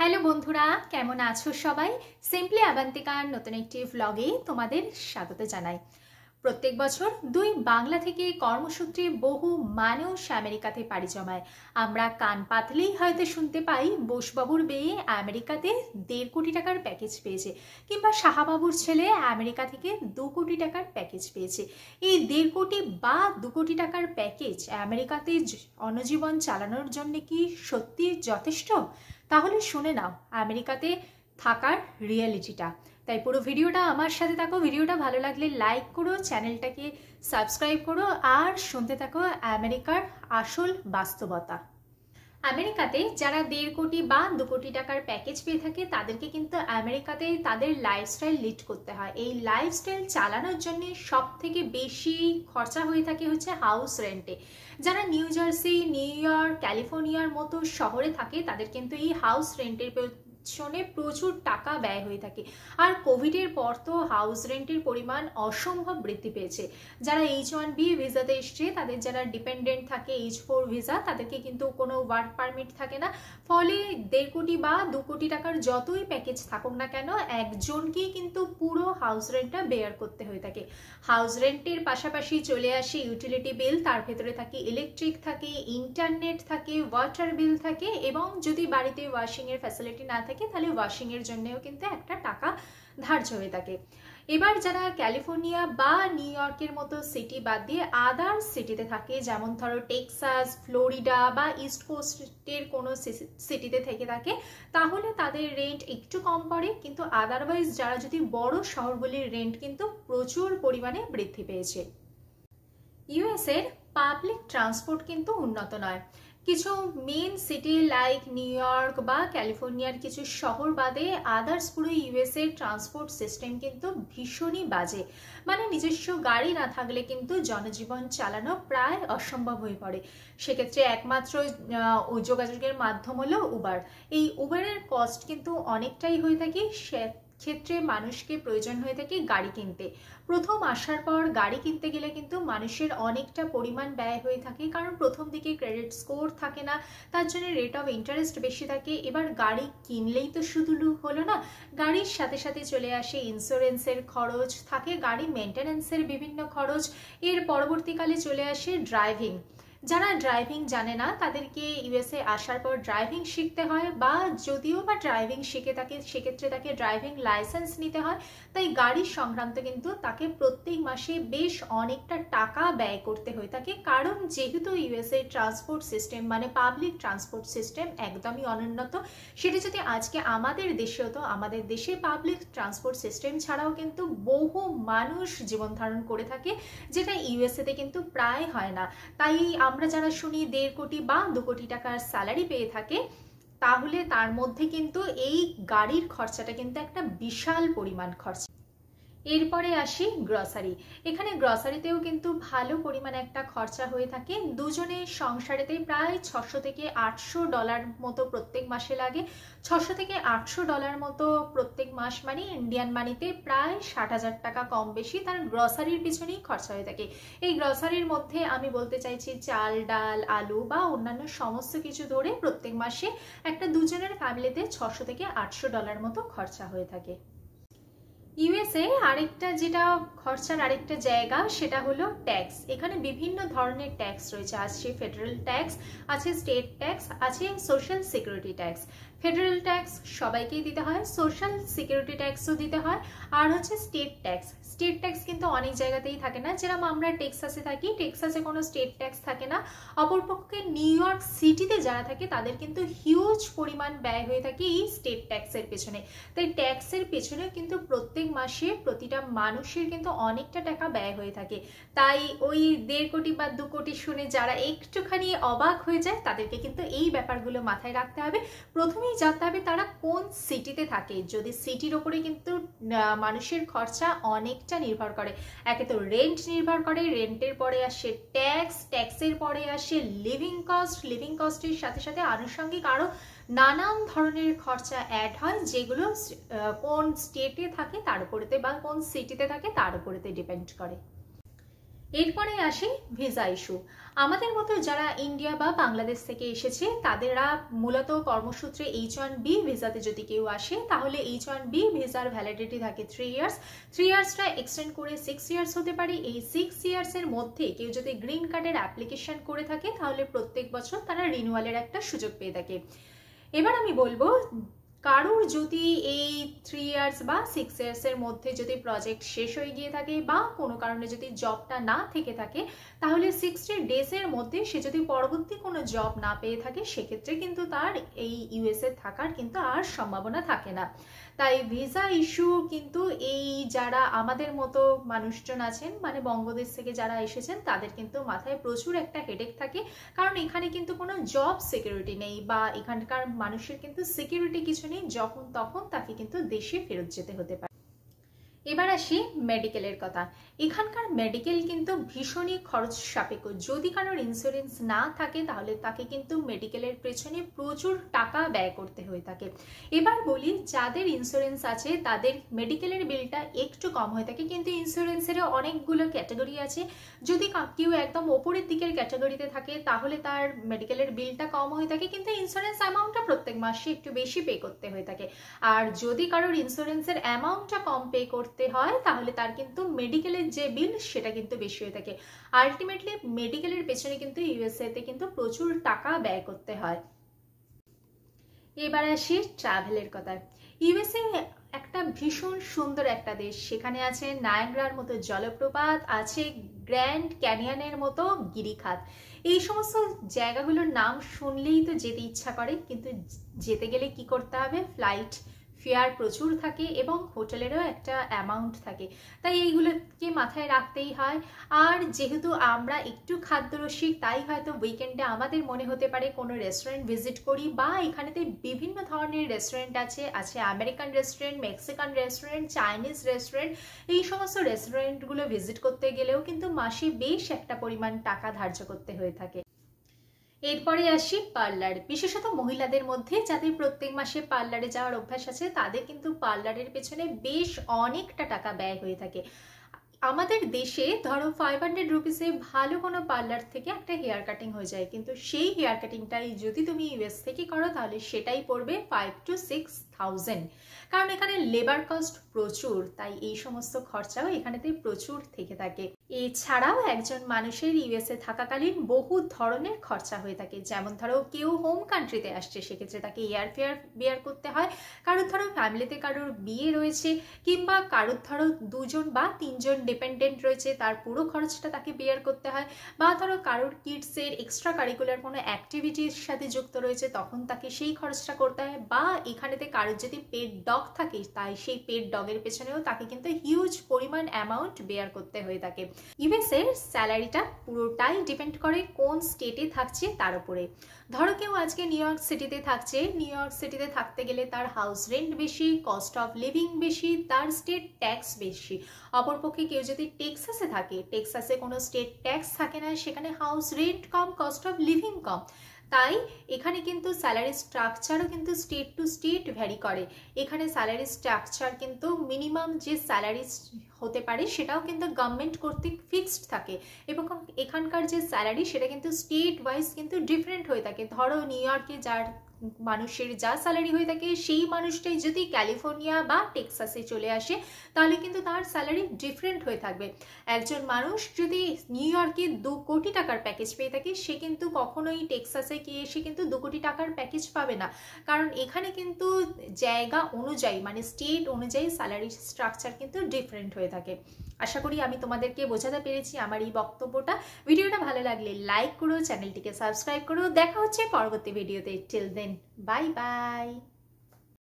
hello বন্ধুরা কেমন আছো সবাই সিম্পলি আবান্তিকার নতুন একটি ব্লগে তোমাদের স্বাগত জানাই প্রত্যেক বছর দুই বাংলা থেকে কর্মসূত্রে বহু মানুষ আমেরিকাতে পাড়ি জমায় আমরা কান পাতলেই হয়তো শুনতে পাই বোসবাবুর বেয়ে আমেরিকাতে দেড় কোটি টাকার প্যাকেজ পেয়েছে কিংবা শাহাবাবুর ছেলে আমেরিকা থেকে দু কোটি টাকার প্যাকেজ পেয়েছে এই দেড় কোটি বা দু কোটি টাকার প্যাকেজ আমেরিকাতে অনজীবন চালানোর জন্য কি সত্যি যথেষ্ট তাহলে শুনে নাও আমেরিকাতে থাকার রিয়ালিটিটা তাই পুরো ভিডিওটা আমার সাথে থাকো ভিডিওটা ভালো লাগলে লাইক করো চ্যানেলটাকে সাবস্ক্রাইব করো আর শুনতে থাকো আমেরিকার আসল বাস্তবতা আমেরিকাতে যারা দেড় কোটি বা দু কোটি টাকার প্যাকেজ পেয়ে থাকে তাদেরকে কিন্তু আমেরিকাতে তাদের লাইফস্টাইল লিড করতে হয় এই লাইফস্টাইল চালানোর জন্য সব থেকে বেশি খরচা হয়ে থাকে হচ্ছে হাউস রেন্টে যারা নিউ জার্সি নিউ ইয়র্ক ক্যালিফোর্নিয়ার মতো শহরে থাকে তাদের কিন্তু এই হাউস রেন্টের পিছনে প্রচুর টাকা ব্যয় হয়ে থাকে আর কোভিডের পর তো হাউস রেন্টের পরিমাণ অসম্ভব বৃদ্ধি পেয়েছে যারা এইচ ওয়ান বি ভিসাতে এসছে তাদের যারা ডিপেন্ডেন্ট থাকে এইচ ফোর ভিসা তাদেরকে কিন্তু কোনো ওয়ার্ক পারমিট থাকে না ফলে দেড় কোটি বা দু কোটি টাকার যতই প্যাকেজ থাকুক না কেন একজনকেই কিন্তু পুরো হাউস রেন্টটা বেয়ার করতে হয়ে থাকে হাউস রেন্টের পাশাপাশি চলে আসে ইউটিলিটি বিল তার ভেতরে থাকে ইলেকট্রিক থাকে ইন্টারনেট থাকে ওয়াটার বিল থাকে এবং যদি বাড়িতে ওয়াশিংয়ের ফ্যাসিলিটি না থাকে থাকে তাহলে ওয়াশিংয়ের জন্যেও কিন্তু একটা টাকা ধার্য হয়ে থাকে এবার যারা ক্যালিফোর্নিয়া বা নিউ ইয়র্কের মতো সিটি বাদ দিয়ে আদার সিটিতে থাকে যেমন ধরো টেক্সাস ফ্লোরিডা বা ইস্ট কোস্টের কোনো সিটিতে থেকে থাকে তাহলে তাদের রেন্ট একটু কম পড়ে কিন্তু আদারওয়াইজ যারা যদি বড় শহরগুলির রেন্ট কিন্তু প্রচুর পরিমাণে বৃদ্ধি পেয়েছে ইউএসের পাবলিক ট্রান্সপোর্ট কিন্তু উন্নত নয় কিছু main city like New York বা ক্যালিফোর্নিয়ার কিছু শহর বাদে আদার্স পুরো ইউএসএর ট্রান্সপোর্ট সিস্টেম কিন্তু ভীষণই বাজে মানে নিজস্ব গাড়ি না থাকলে কিন্তু জনজীবন চালানো প্রায় অসম্ভব হয়ে পড়ে সেক্ষেত্রে একমাত্র যোগাযোগের মাধ্যম হলো উবার এই উবারের কস্ট কিন্তু অনেকটাই হয়ে থাকে ক্ষেত্রে মানুষকে প্রয়োজন হয়ে থাকে গাড়ি কিনতে প্রথম আসার পর গাড়ি কিনতে গেলে কিন্তু মানুষের অনেকটা পরিমাণ ব্যয় হয়ে থাকে কারণ প্রথম দিকে ক্রেডিট স্কোর থাকে না তার জন্য রেট অফ ইন্টারেস্ট বেশি থাকে এবার গাড়ি কিনলেই তো শুধু হলো না গাড়ির সাথে সাথে চলে আসে ইন্স্যুরেন্সের খরচ থাকে গাড়ি মেনটেন্যান্সের বিভিন্ন খরচ এর পরবর্তীকালে চলে আসে ড্রাইভিং যারা ড্রাইভিং জানে না তাদেরকে ইউএসএ আসার পর ড্রাইভিং শিখতে হয় বা যদিও বা ড্রাইভিং শিখে তাকে সেক্ষেত্রে তাকে ড্রাইভিং লাইসেন্স নিতে হয় তাই গাড়ি সংক্রান্ত কিন্তু তাকে প্রত্যেক মাসে বেশ অনেকটা টাকা ব্যয় করতে হয়ে থাকে কারণ যেহেতু ইউএসএ ট্রান্সপোর্ট সিস্টেম মানে পাবলিক ট্রান্সপোর্ট সিস্টেম একদমই অনুন্নত সেটি যদি আজকে আমাদের দেশেও তো আমাদের দেশে পাবলিক ট্রান্সপোর্ট সিস্টেম ছাড়াও কিন্তু বহু মানুষ জীবন ধারণ করে থাকে যেটা ইউএসএতে কিন্তু প্রায় হয় না তাই আমরা যারা শুনি দেড় কোটি বা দু কোটি টাকার স্যালারি পেয়ে থাকে তাহলে তার মধ্যে কিন্তু এই গাড়ির খরচাটা কিন্তু একটা বিশাল পরিমাণ খরচা এরপরে আসি গ্রসারি এখানে গ্রসারিতেও কিন্তু ভালো পরিমাণে একটা খরচা হয়ে থাকে দুজনে সংসারেতে প্রায় ছশো থেকে আটশো ডলার মতো প্রত্যেক মাসে লাগে ছশো থেকে আটশো ডলার মতো প্রত্যেক মাস মানে ইন্ডিয়ান মানিতে প্রায় ষাট হাজার টাকা কম বেশি তার গ্রসারির পিছনেই খরচা হয়ে থাকে এই গ্রসারির মধ্যে আমি বলতে চাইছি চাল ডাল আলু বা অন্যান্য সমস্ত কিছু ধরে প্রত্যেক মাসে একটা দুজনের ফ্যামিলিতে ছশো থেকে আটশো ডলার মতো খরচা হয়ে থাকে ইউএসএ আরেকটা যেটা খরচার আরেকটা জায়গা সেটা হলো ট্যাক্স এখানে বিভিন্ন ধরনের ট্যাক্স রয়েছে আছে ফেডারেল ট্যাক্স আছে স্টেট ট্যাক্স আছে social security tax federal tax সবাইকেই দিতে হয় সোশ্যাল সিকিউরিটি ট্যাক্সও দিতে হয় আর হচ্ছে স্টেট ট্যাক্স স্টেট ট্যাক্স কিন্তু অনেক জায়গাতেই থাকে না যেরকম আমরা টেক্সাসে থাকি টেক্সাসে কোনো স্টেট ট্যাক্স থাকে না অপরপক্ষে নিউ ইয়র্ক সিটিতে যারা থাকে তাদের কিন্তু হিউজ পরিমাণ ব্যয় হয়ে থাকে এই স্টেট ট্যাক্সের পেছনে তাই ট্যাক্সের পেছনে কিন্তু প্রত্যেক মাসে প্রতিটা মানুষের কিন্তু অনেকটা টাকা ব্যয় হয়ে থাকে তাই ওই দেড় কোটি বা দু কোটি শুনে যারা একটুখানি অবাক হয়ে যায় তাদেরকে কিন্তু এই ব্যাপারগুলো মাথায় রাখতে হবে প্রথমেই জানতে হবে তারা কোন সিটিতে থাকে যদি সিটির ওপরে কিন্তু মানুষের খরচা অনেকটা নির্ভর করে একে তো রেন্ট নির্ভর করে রেন্টের পরে আসে ট্যাক্স ট্যাক্সের পরে আসে লিভিং কস্ট লিভিং কস্টের সাথে সাথে আনুষঙ্গিক আরও নানান ধরনের খরচা অ্যাড হয় যেগুলো কোন স্টেটে থাকে তার উপরেতে বা কোন সিটিতে থাকে তার উপরেতে ডিপেন্ড করে এরপরে আসে ভিসা ইস্যু আমাদের মতো যারা ইন্ডিয়া বা বাংলাদেশ থেকে এসেছে তাদেরা মূলত কর্মসূত্রে এইচ ওয়ান বি ভিসাতে যদি কেউ আসে তাহলে এইচ ওয়ান বি ভিসার ভ্যালিডিটি থাকে থ্রি ইয়ার্স থ্রি ইয়ার্সটা এক্সটেন্ড করে সিক্স ইয়ার্স হতে পারে এই সিক্স ইয়ার্সের মধ্যে কেউ যদি গ্রিন কার্ডের অ্যাপ্লিকেশন করে থাকে তাহলে প্রত্যেক বছর তারা রিনিউয়ালের একটা সুযোগ পেয়ে থাকে এবার আমি বলবো কারোর যদি এই থ্রি ইয়ার্স বা সিক্স ইয়ার্সের মধ্যে যদি প্রজেক্ট শেষ হয়ে গিয়ে থাকে বা কোনো কারণে যদি জবটা না থেকে থাকে তাহলে সিক্সটি ডেজের মধ্যে সে যদি পরবর্তী কোনো জব না পেয়ে থাকে সেক্ষেত্রে কিন্তু তার এই ইউএসএ থাকার কিন্তু আর সম্ভাবনা থাকে না তাই ভিসা ইস্যু কিন্তু এই যারা আমাদের মতো মানুষজন আছেন মানে বঙ্গদেশ থেকে যারা এসেছেন তাদের কিন্তু মাথায় প্রচুর একটা হেডেক থাকে কারণ এখানে কিন্তু কোনো জব সিকিউরিটি নেই বা এখানকার মানুষের কিন্তু সিকিউরিটি কিছু নেই যখন তখন তাকে কিন্তু দেশে ফেরত যেতে হতে পারে এবার আসি মেডিকেলের কথা এখানকার মেডিকেল কিন্তু ভীষণই খরচ সাপেক্ষ যদি কারোর ইন্স্যুরেন্স না থাকে তাহলে তাকে কিন্তু মেডিকেলের পেছনে প্রচুর টাকা ব্যয় করতে হয়ে থাকে এবার বলি যাদের ইন্স্যুরেন্স আছে তাদের মেডিকেলের বিলটা একটু কম হয়ে থাকে কিন্তু ইন্স্যুরেন্সেরও অনেকগুলো ক্যাটাগরি আছে যদি কেউ একদম ওপরের দিকের ক্যাটাগরিতে থাকে তাহলে তার মেডিকেলের বিলটা কম হয়ে থাকে কিন্তু ইন্স্যুরেন্স অ্যামাউন্টটা প্রত্যেক মাসে একটু বেশি পে করতে হয়ে থাকে আর যদি কারোর ইন্স্যুরেন্সের অ্যামাউন্টটা কম পে করতে করতে হয় তাহলে তার কিন্তু মেডিকেলের যে বিল সেটা কিন্তু বেশি হয়ে থাকে আলটিমেটলি মেডিকেলের পেছনে কিন্তু ইউএসএতে কিন্তু প্রচুর টাকা ব্যয় করতে হয় এবার আসি ট্রাভেলের কথা ইউএসএ একটা ভীষণ সুন্দর একটা দেশ সেখানে আছে নায়াগ্রার মতো জলপ্রপাত আছে গ্র্যান্ড ক্যানিয়নের মতো গিরিখাত এই সমস্ত জায়গাগুলোর নাম শুনলেই তো যেতে ইচ্ছা করে কিন্তু যেতে গেলে কি করতে হবে ফ্লাইট ফেয়ার প্রচুর থাকে এবং হোটেলেরও একটা অ্যামাউন্ট থাকে তাই এইগুলোকে মাথায় রাখতেই হয় আর যেহেতু আমরা একটু খাদ্যরসিক তাই হয়তো উইকেন্ডে আমাদের মনে হতে পারে কোনো রেস্টুরেন্ট ভিজিট করি বা এখানেতে বিভিন্ন ধরনের রেস্টুরেন্ট আছে আছে American restaurant Mexican restaurant Chinese restaurant এই সমস্ত রেস্টুরেন্টগুলো ভিজিট করতে গেলেও কিন্তু মাসে বেশ একটা পরিমাণ টাকা ধার্য করতে হয়ে থাকে এরপরে আসি পার্লার বিশেষত মহিলাদের মধ্যে যাদের প্রত্যেক মাসে পার্লারে যাওয়ার অভ্যাস আছে তাদের কিন্তু পার্লারের পেছনে বেশ অনেকটা টাকা ব্যয় হয়ে থাকে আমাদের দেশে ধরো ফাইভ হান্ড্রেড রুপিসে ভালো কোনো পার্লার থেকে একটা হেয়ার কাটিং হয়ে যায় কিন্তু সেই হেয়ার কাটিংটাই যদি তুমি ইউএস থেকে করো তাহলে সেটাই পড়বে ফাইভ টু সিক্স থাউজেন্ড কারণ এখানে লেবার কস্ট প্রচুর তাই এই সমস্ত খরচাও এখানেতে প্রচুর থেকে থাকে এছাড়াও একজন মানুষের ইউএসএ থাকাকালীন বহু ধরনের খরচা হয়ে থাকে যেমন ধরো কেউ হোম কান্ট্রিতে আসছে সেক্ষেত্রে তাকে এয়ার ফেয়ার বেয়ার করতে হয় কারোর ধরো ফ্যামিলিতে কারোর বিয়ে রয়েছে কিংবা কারোর ধরো দুজন বা তিনজন ডিপেন্ডেন্ট রয়েছে তার পুরো খরচটা তাকে বেয়ার করতে হয় বা ধরো কারোর কিডসের এক্সট্রা কারিকুলার কোনো অ্যাক্টিভিটির সাথে যুক্ত রয়েছে তখন তাকে সেই খরচটা করতে হয় বা এখানেতে কার কারোর যদি পেট ডগ থাকে তাই সেই পেট ডগের পেছনেও তাকে কিন্তু হিউজ পরিমাণ অ্যামাউন্ট বেয়ার করতে হয়ে থাকে ইউএসের স্যালারিটা পুরোটাই ডিপেন্ড করে কোন স্টেটে থাকছে তার উপরে ধরো কেউ আজকে নিউ ইয়র্ক সিটিতে থাকছে নিউ ইয়র্ক সিটিতে থাকতে গেলে তার হাউস রেন্ট বেশি কস্ট অফ লিভিং বেশি তার স্টেট ট্যাক্স বেশি অপরপক্ষে কেউ যদি টেক্সাসে থাকে টেক্সাসে কোনো স্টেট ট্যাক্স থাকে না সেখানে হাউস রেন্ট কম কস্ট অফ লিভিং কম তাই এখানে কিন্তু স্যালারি স্ট্রাকচারও কিন্তু স্টেট টু স্টেট ভ্যারি করে এখানে স্যালারি স্ট্রাকচার কিন্তু মিনিমাম যে স্যালারি হতে পারে সেটাও কিন্তু গভর্নমেন্ট কর্তৃক ফিক্সড থাকে এবং এখানকার যে স্যালারি সেটা কিন্তু স্টেট ওয়াইজ কিন্তু ডিফারেন্ট হয়ে থাকে ধরো নিউ ইয়র্কে যার মানুষের যা স্যালারি হয়ে থাকে সেই মানুষটাই যদি ক্যালিফোর্নিয়া বা টেক্সাসে চলে আসে তাহলে কিন্তু তার স্যালারি ডিফারেন্ট হয়ে থাকবে একজন মানুষ যদি নিউ ইয়র্কে দু কোটি টাকার প্যাকেজ পেয়ে থাকে সে কিন্তু কখনোই টেক্সাসে গিয়ে সে কিন্তু দু কোটি টাকার প্যাকেজ পাবে না কারণ এখানে কিন্তু জায়গা অনুযায়ী মানে স্টেট অনুযায়ী স্যালারি স্ট্রাকচার কিন্তু ডিফারেন্ট হয়ে থাকে আশা করি আমি তোমাদেরকে বোঝাতে পেরেছি আমার এই বক্তব্যটা ভিডিওটা ভালো লাগলে লাইক করো চ্যানেলটিকে সাবস্ক্রাইব করো দেখা হচ্ছে পরবর্তী ভিডিওতে টিল দেন বাই বাই